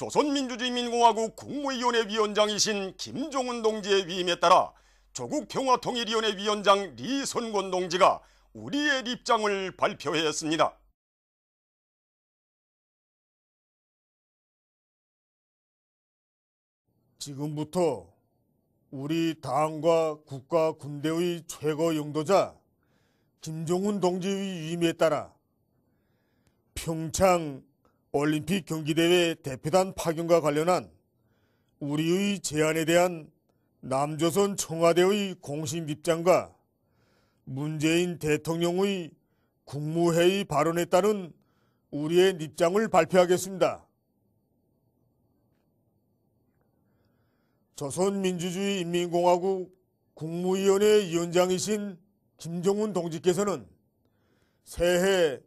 조선민주주의민공화국 국무위원회 위원장이신 김종은 동지의 위임에 따라 조국평화통일위원회 위원장 리선권 동지가 우리의 입장을 발표했습니다. 지금부터 우리 당과 국가 군대의 최고 용도자 김종훈 동지의 위임에 따라 평창 올림픽 경기대회 대표단 파견과 관련한 우리의 제안에 대한 남조선 청와대의 공식 입장과 문재인 대통령의 국무회의 발언에 따른 우리의 입장을 발표하겠습니다. 조선민주주의인민공화국 국무위원회 위원장이신 김정훈 동지께서는 새해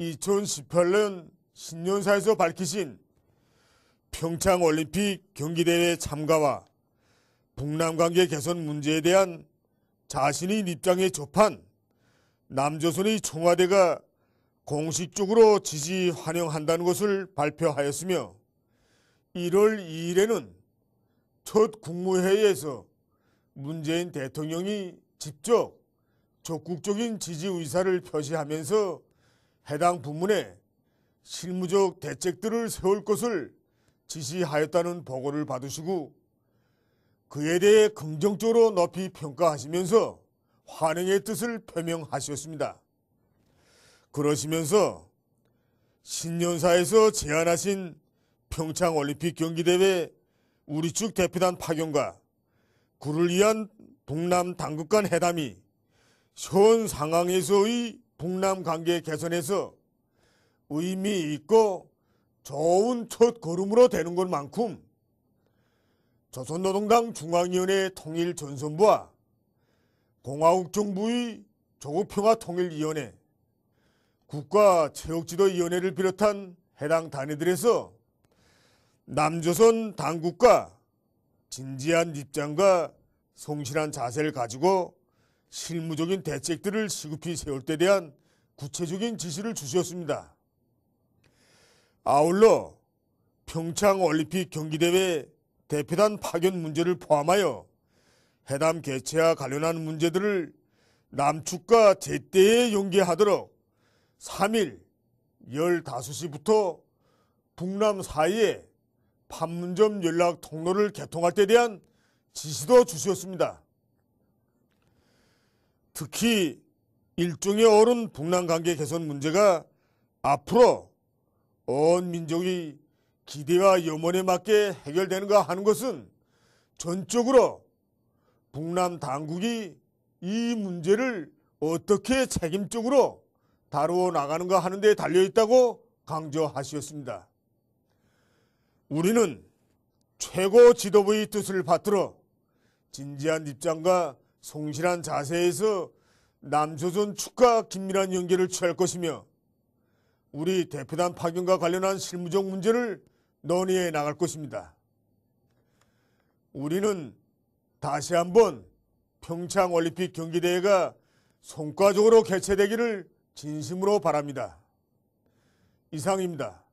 2018년 신년사에서 밝히신 평창올림픽 경기대회 참가와 북남관계 개선 문제에 대한 자신의 입장에 접한 남조선의 청와대가 공식적으로 지지 환영한다는 것을 발표하였으며 1월 2일에는 첫 국무회의에서 문재인 대통령이 직접 적극적인 지지 의사를 표시하면서 해당 부문에 실무적 대책들을 세울 것을 지시하였다는 보고를 받으시고 그에 대해 긍정적으로 높이 평가하시면서 환영의 뜻을 표명하셨습니다. 그러시면서 신년사에서 제안하신 평창올림픽 경기대회 우리 측 대표단 파견과 그를 위한 북남 당국 간 회담이 현 상황에서의 북남 관계 개선에서 의미 있고 좋은 첫 걸음으로 되는 것만큼 조선노동당 중앙위원회 통일전선부와 공화국 정부의 조국평화통일위원회, 국가체육지도위원회를 비롯한 해당 단위들에서 남조선 당국과 진지한 입장과 성실한 자세를 가지고 실무적인 대책들을 시급히 세울 때 대한 구체적인 지시를 주셨습니다. 아울러 평창 올림픽 경기대회 대표단 파견 문제를 포함하여 해담 개최와 관련한 문제들을 남측과 제때에 연계하도록 3일 15시부터 북남 사이에 판문점 연락 통로를 개통할 때 대한 지시도 주셨습니다. 특히 일종의 어른 북남 관계 개선 문제가 앞으로 온 민족이 기대와 염원에 맞게 해결되는가 하는 것은 전적으로 북남 당국이 이 문제를 어떻게 책임적으로 다루어 나가는가 하는 데 달려 있다고 강조하셨습니다. 우리는 최고 지도부의 뜻을 받들어 진지한 입장과 성실한 자세에서 남조선 축과 긴밀한 연계를 취할 것이며 우리 대표단 파견과 관련한 실무적 문제를 논의해 나갈 것입니다. 우리는 다시 한번 평창 올림픽 경기대회가 성과적으로 개최되기를 진심으로 바랍니다. 이상입니다.